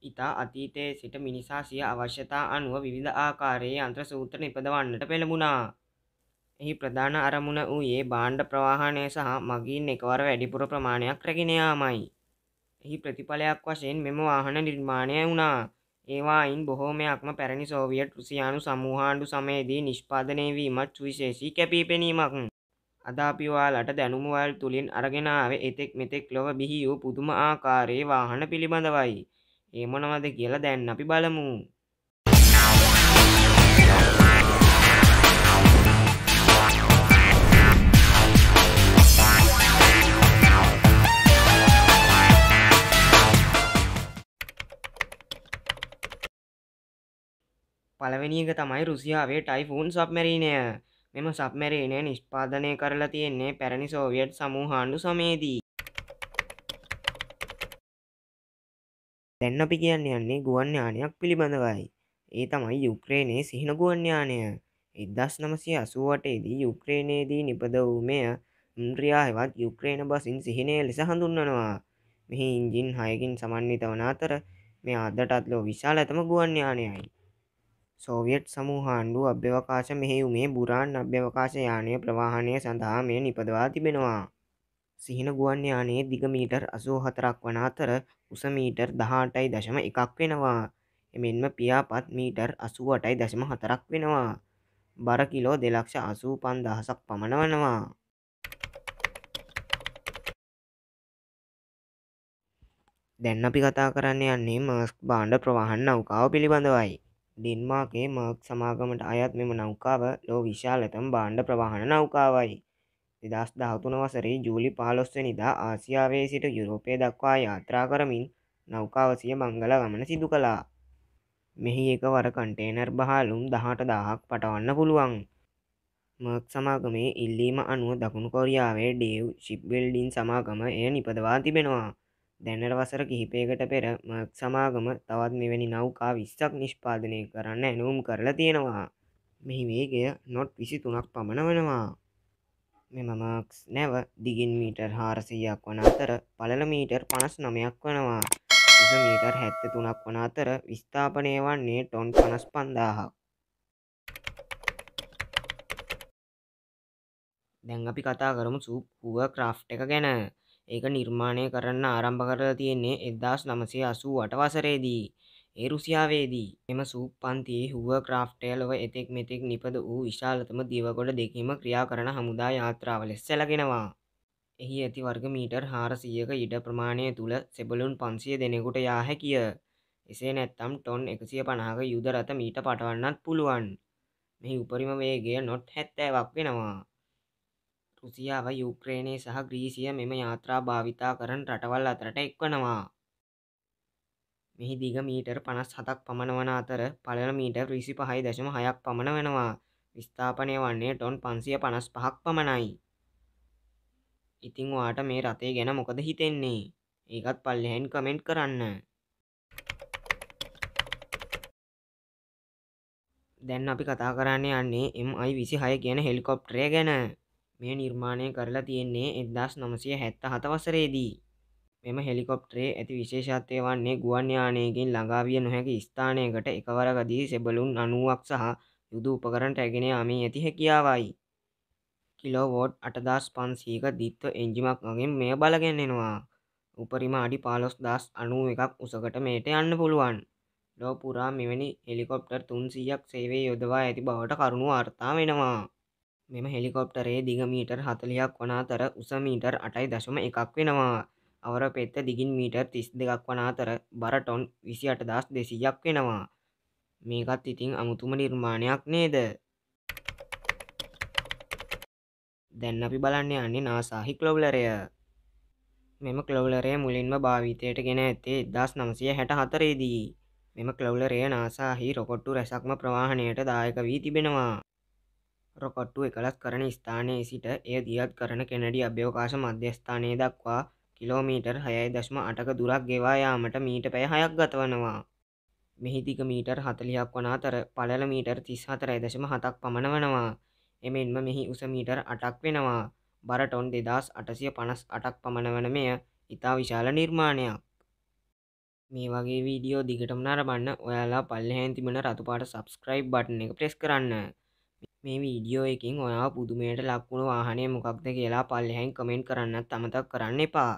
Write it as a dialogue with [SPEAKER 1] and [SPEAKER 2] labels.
[SPEAKER 1] ඉතා අතීතයේ සිට මිනිසා සිය අවශ්‍යතා අනුව විවිධ ආකාරයේ අන්ත්‍ර සූත්‍ර නිපදවන්නට පෙළඹුණා. එහි ප්‍රධාන අරමුණ වූයේ බාණ්ඩ ප්‍රවාහණය සහ මගින් එකවර වැඩිපුර ප්‍රමාණයක් රැගෙන යාමයි. එහි ප්‍රතිඵලයක් වශයෙන් මෙම වාහන නිර්මාණය වුණා. ඒවායින් බොහෝමයක්ම පැරණි සෝවියට් රුසියානු සමූහාණ්ඩු සමයේදී නිෂ්පාදනය වීමත් සුවිශේෂී කැපීපෙනීමක්. අදාපිවාලට දැනුමවල් තුළින් අරගෙනාව එතෙක් මෙතෙක් ලොව බිහි වූ පුදුම ආකාරයේ වාහන පිළිබඳවයි. ඒමනවද කියලා දැන් අපි බලමු පළවෙනික තමයි රුසියාවේ ටයිෆූන් සබ්මැරීණය මෙම සබ්මැරීණය නිෂ්පාදනය කරලා තියෙන්නේ පැරණි සෝවියට් සමූහාණ්ඩු සමේදී දැන් අපි කියන්න යන්නේ ගුවන් යානයක් පිළිබඳවයි. ඒ තමයි යුක්‍රේනයේ සිහින ගුවන් යානය. 1988 දී යුක්‍රේනයේදී නිපද වූ මෙය ඉන්ද්‍රියා හෙවත් යුක්‍රේන බසින් සිහිනය ලෙස හඳුන්වනවා. මෙහි ඉන්ජින් 6කින් සමන්විත වන අතර මෙය අදටත් ලෝ විශාලතම ගුවන් යානයයි. සෝවියට් සමූහාණ්ඩු අභ්‍යවකාශ මෙහෙයුමේ බුරාන් අභ්‍යවකාශ යානය ප්‍රවාහනය සඳහා මෙය නිපදවා තිබෙනවා. සිහින ගුවන් යානයේ දිග මීටර් 84ක් වන අතර උස මීටර් 18.1ක් වෙනවා. එමෙන්ම පියාපත් මීටර් 88.4ක් වෙනවා. බර කිලෝ 2,85,000ක් පමණ වනවා. දැන් අපි කතා කරන්න යන්නේ මර්ස්ක් බාණ්ඩ ප්‍රවාහන් නෞකාව පිළිබඳවයි. ඩෙන්මාර්කේ මර්ක් සමාගමට අයත් මෙම නෞකාව ලෝ විශාලතම බාණ්ඩ ප්‍රවාහන නෞකාවයි. දෙදස් දහතුන වසරේ ජූලි පහලොස්වනිදා ආසියාවේ සිට යුරෝපය දක්වා යාත්‍රා කරමින් නෞකාවසිය මංගල ගමන සිදු කළා. මෙහි එක වර කන්ටේනර් බහලුම් දහට දාහක් පටවන්න පුළුවන්. මර්ක් සමාගමේ ඉල්ලීම අනුව දකුණු කොරියාවේ ඩේව් ශිප්බෙල්ඩින් සමාගම එය නිපදවා තිබෙනවා. දැනට වසර කිහිපයකට පෙර මර්ක් සමාගම තවත් මෙවැනි නෞකා විස්සක් නිෂ්පාදනය කරන්න ඇනුම් කරලා තියෙනවා. මෙහි වේගය නොට් විසි තුනක් පමණ වනවා. මෙම මාක්ස් නැව දිගින් මීටර් හාරසයක් වන අතර පළල මීටර් පනස් නමයක් වනවා ඉස මීටර් හැත්ත තුනක් වන අතර විස්ථාපනය වන්නේ ටොන් පනස් පන්දාහක් දැන් අපි කතා කරමු සූප් හුව ක්‍රාෆ් එක ගැන ඒක නිර්මාණය කරන්න ආරම්භ කරලා තියෙන්නේ එදදාස් නමසේ අසූ අට වසරේදී ඒ රුසියාවේදී එම සූප් පන්තියේ හුව ක්‍රාෆ්ටය ලොව එතෙක් මෙතෙක් නිපද වූ විශාලතම දිවගොඩ දෙකීම ක්‍රියා කරන හමුදා යාත්‍රාව ලෙස් සැලගෙනවා එහි ඇති වර්ග මීටර් හාරසියක ඉඩ ප්‍රමාණය තුළ සෙබලුන් පන්සිය දෙනෙකුට යා හැකිය එසේ නැත්තම් ටොන් එකසිය පණහක යුද රත මීට පටවන්නත් පුළුවන් මෙහි උපරිම වේගය නොට් හැත්තෑවක් වෙනවා රුසියාව යුක්‍රේණය සහ ග්‍රීසිය මෙම යාත්‍රා භාවිතා කරන රටවල් අතරට එක්වනවා මෙහි දිග මීටර් පනස් හතක් පමණ වන අතර පළල මීටර් විසි පහයි දශම හයක් පමණ වෙනවා විස්ථාපනය වන්නේ ටොන් පන්සිය පනස් පහක් පමණයි ඉතිං වාට මේ රතේ ගැන මොකද හිතෙන්නේ ඒකත් පල්ලෙහෙන් කමෙන්ට් කරන්න දැන් අපි කතා කරන්නේ යන්නේ එමයි විසි හය කියන හෙලිකොප්ටරය ගැන මේ නිර්මාණය කරලා තියෙන්නේ එදදාස් නමසය හැත්ත හත වසරේදී මෙම හෙලිකොප්ටරේ ඇති විශේෂත්වය වන්නේ ගුවන් යානයකින් ළඟාවිය නොහැකි ස්ථානයකට එකවර ගදී සෙබලුන් අනුවක් සහ යුදු උපකරන්ට ඇගෙන යමී ඇති හැකියාවයි. කිලෝවෝඩ් අටදස් පන්සීක දිත්ව එංජිමක් වගේ මෙය බලගැන්නෙනවා. උපරිම අඩි පාලොස් දස් අනුව එකක් උසකට මේට යන්න පුළුවන්. ලෝ පුරා මෙවැනි හෙලිකොප්ටර් තුන්සීයක් සේවේ යොදවා ඇති බවට කරුණු අර්තා වෙනවා. මෙම හෙලිකොප්ටරේ දිගමීටර් හතලියක් වන අතර උසමීටර් අටයි දශම එකක් වෙනවා. අවර පෙත්ත දිගින් මීටර් තිස් දෙකක් වන අතර බරටොන් විසි අට දස් දෙසීයක් වෙනවා මේකත් ඉතිං අමුතුම නිර්මාණයක් නේද දැන් අපි බලන්න යන්නේ නාසාහි කලොව්ලරය මෙම කලොව්ලරය මුලින්ම භාවිතයට ගෙන ඇත්තේ දස් නමසය හැට හතරේදී මෙම කලොව්ලරය නාසාහි රොකොට්ටු රැසක්ම ප්‍රවාහණයට දායක වී තිබෙනවා රොකොට්ටු එකලස් කරන ස්ථානයේ සිට එය දියත් කරන කෙනඩි අභ්‍යවකාශ මධ්‍යස්ථානය දක්වා කිලෝමීටර් හයයි දශම අටක දුරක් ගෙවායාමට මීට පැය හයක් ගතවනවා. මෙහිදික මීටර් හතලියක් වන අතර පළල මීටර් තිස් හතරයි දශම හතක් පමණවනවා. එමෙන්ම මෙහි උසමීටර් අටක් වෙනවා. බරටොන් දෙදස් අටසිය පනස් අටක් පමණවන මෙය ඉතා විශාල නිර්මාණයක්. මේ වගේ වීඩියෝ දිගටම නරබන්න ඔයාලා පල්ලහැන් තිබෙන රතුපාට සබස්ක්‍රයිබ් බටන එක ප්‍රෙස් කරන්න. මේ වීඩියෝ එකින් ඔයා පුදුමයට ලක්වුණු වාහනය මොකක්ද කියලා පල්ලහැන් කමෙන්ට් කරන්නත් අමතක් කරන්න එපා.